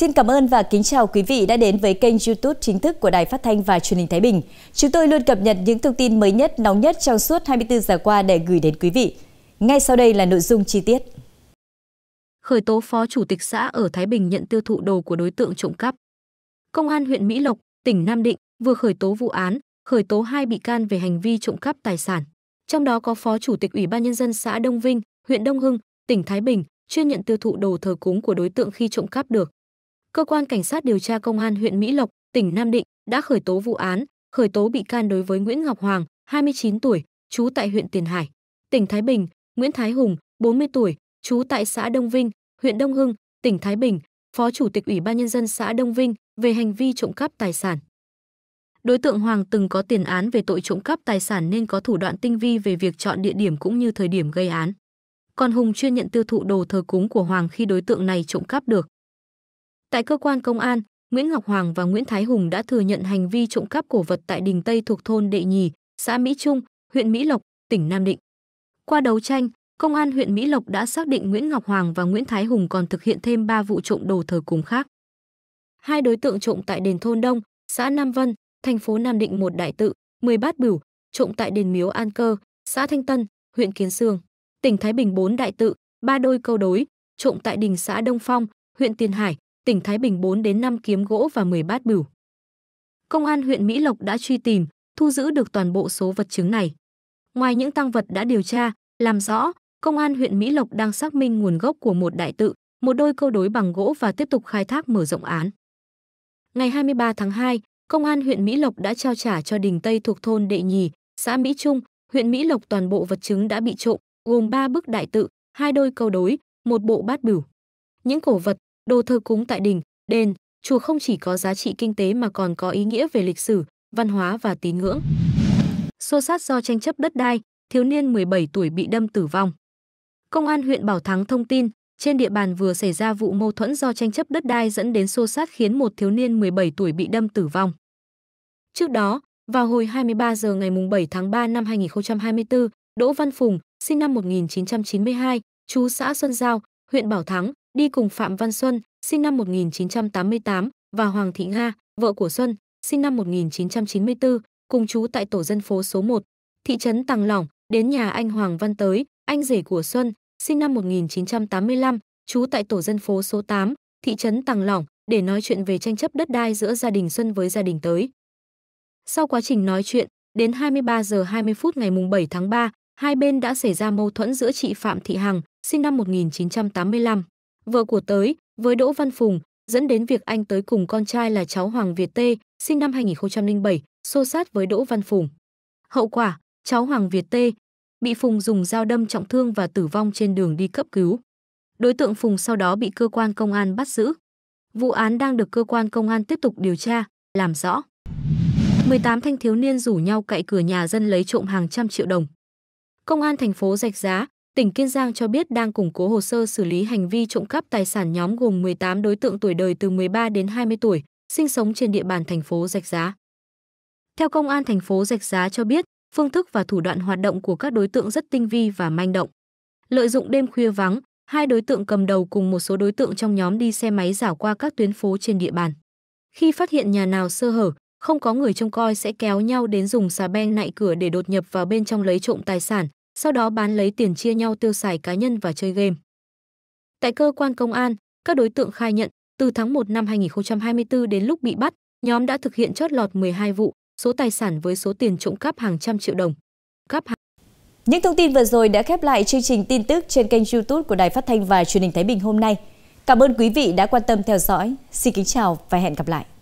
Xin cảm ơn và kính chào quý vị đã đến với kênh YouTube chính thức của Đài Phát thanh và Truyền hình Thái Bình. Chúng tôi luôn cập nhật những thông tin mới nhất, nóng nhất trong suốt 24 giờ qua để gửi đến quý vị. Ngay sau đây là nội dung chi tiết. Khởi tố phó chủ tịch xã ở Thái Bình nhận tiêu thụ đồ của đối tượng trộm cắp. Công an huyện Mỹ Lộc, tỉnh Nam Định vừa khởi tố vụ án, khởi tố hai bị can về hành vi trộm cắp tài sản. Trong đó có phó chủ tịch Ủy ban nhân dân xã Đông Vinh, huyện Đông Hưng, tỉnh Thái Bình chuyên nhận tiêu thụ đồ thờ cúng của đối tượng khi trộm cắp được cơ quan cảnh sát điều tra công an huyện Mỹ Lộc, tỉnh Nam Định đã khởi tố vụ án, khởi tố bị can đối với Nguyễn Ngọc Hoàng, 29 tuổi, trú tại huyện Tiền Hải, tỉnh Thái Bình, Nguyễn Thái Hùng, 40 tuổi, trú tại xã Đông Vinh, huyện Đông Hưng, tỉnh Thái Bình, Phó Chủ tịch Ủy ban Nhân dân xã Đông Vinh về hành vi trộm cắp tài sản. Đối tượng Hoàng từng có tiền án về tội trộm cắp tài sản nên có thủ đoạn tinh vi về việc chọn địa điểm cũng như thời điểm gây án. Còn Hùng chuyên nhận tiêu thụ đồ thờ cúng của Hoàng khi đối tượng này trộm cắp được. Tại cơ quan công an, Nguyễn Ngọc Hoàng và Nguyễn Thái Hùng đã thừa nhận hành vi trộm cắp cổ vật tại đình Tây thuộc thôn Đệ Nhì, xã Mỹ Trung, huyện Mỹ Lộc, tỉnh Nam Định. Qua đấu tranh, công an huyện Mỹ Lộc đã xác định Nguyễn Ngọc Hoàng và Nguyễn Thái Hùng còn thực hiện thêm 3 vụ trộm đồ thờ cúng khác. Hai đối tượng trộm tại đền thôn Đông, xã Nam Vân, thành phố Nam Định một đại tự, 10 bát bửu, trộm tại đền Miếu An Cơ, xã Thanh Tân, huyện Kiến Sương, tỉnh Thái Bình 4 đại tự, ba đôi câu đối, trộm tại đình xã Đông Phong, huyện Tiền Hải, tỉnh Thái Bình 4 đến 5 kiếm gỗ và 10 bát bửu. Công an huyện Mỹ Lộc đã truy tìm, thu giữ được toàn bộ số vật chứng này. Ngoài những tăng vật đã điều tra, làm rõ, công an huyện Mỹ Lộc đang xác minh nguồn gốc của một đại tự, một đôi câu đối bằng gỗ và tiếp tục khai thác mở rộng án. Ngày 23 tháng 2, công an huyện Mỹ Lộc đã trao trả cho đình Tây thuộc thôn Đệ Nhì, xã Mỹ Trung, huyện Mỹ Lộc toàn bộ vật chứng đã bị trộm, gồm 3 bức đại tự, hai đôi câu đối, một bộ bát bửu. Những cổ vật, đồ thờ cúng tại đình, đền, chùa không chỉ có giá trị kinh tế mà còn có ý nghĩa về lịch sử, văn hóa và tín ngưỡng. Xô sát do tranh chấp đất đai, thiếu niên 17 tuổi bị đâm tử vong. Công an huyện Bảo Thắng thông tin, trên địa bàn vừa xảy ra vụ mâu thuẫn do tranh chấp đất đai dẫn đến xô sát khiến một thiếu niên 17 tuổi bị đâm tử vong. Trước đó, vào hồi 23 giờ ngày 7 tháng 3 năm 2024, Đỗ Văn Phùng, sinh năm 1992, chú xã Xuân Giao, huyện Bảo Thắng, đi cùng Phạm Văn Xuân, sinh năm 1988 và Hoàng Thị Nga, vợ của Xuân, sinh năm 1994, cùng chú tại tổ dân phố số 1, thị trấn Tàng Lỏng, đến nhà anh Hoàng Văn Tới, anh rể của Xuân, sinh năm 1985, chú tại tổ dân phố số 8, thị trấn Tàng Lỏng, để nói chuyện về tranh chấp đất đai giữa gia đình Xuân với gia đình Tới. Sau quá trình nói chuyện, đến 23 giờ 20 phút ngày 7 tháng 3, hai bên đã xảy ra mâu thuẫn giữa chị Phạm Thị Hằng, sinh năm 1985, vợ của tới với Đỗ Văn Phùng dẫn đến việc anh tới cùng con trai là cháu Hoàng Việt Tê, sinh năm 2007, xô sát với Đỗ Văn Phùng. Hậu quả, cháu Hoàng Việt Tê bị Phùng dùng dao đâm trọng thương và tử vong trên đường đi cấp cứu. Đối tượng Phùng sau đó bị cơ quan công an bắt giữ. Vụ án đang được cơ quan công an tiếp tục điều tra, làm rõ. 18 thanh thiếu niên rủ nhau cậy cửa nhà dân lấy trộm hàng trăm triệu đồng. Công an thành phố Rạch Giá, tỉnh Kiên Giang cho biết đang củng cố hồ sơ xử lý hành vi trộm cắp tài sản nhóm gồm 18 đối tượng tuổi đời từ 13 đến 20 tuổi, sinh sống trên địa bàn thành phố Rạch Giá. Theo công an thành phố Rạch Giá cho biết, phương thức và thủ đoạn hoạt động của các đối tượng rất tinh vi và manh động. Lợi dụng đêm khuya vắng, hai đối tượng cầm đầu cùng một số đối tượng trong nhóm đi xe máy rảo qua các tuyến phố trên địa bàn. Khi phát hiện nhà nào sơ hở, không có người trông coi sẽ kéo nhau đến dùng xà beng nạy cửa để đột nhập vào bên trong lấy trộm tài sản, sau đó bán lấy tiền chia nhau tiêu xài cá nhân và chơi game. Tại cơ quan công an, các đối tượng khai nhận, từ tháng 1 năm 2024 đến lúc bị bắt, nhóm đã thực hiện chót lọt 12 vụ, số tài sản với số tiền trộm cắp hàng trăm triệu đồng. Cắp hàng... Những thông tin vừa rồi đã khép lại chương trình tin tức trên kênh YouTube của Đài Phát thanh và Truyền hình Thái Bình hôm nay. Cảm ơn quý vị đã quan tâm theo dõi. Xin kính chào và hẹn gặp lại.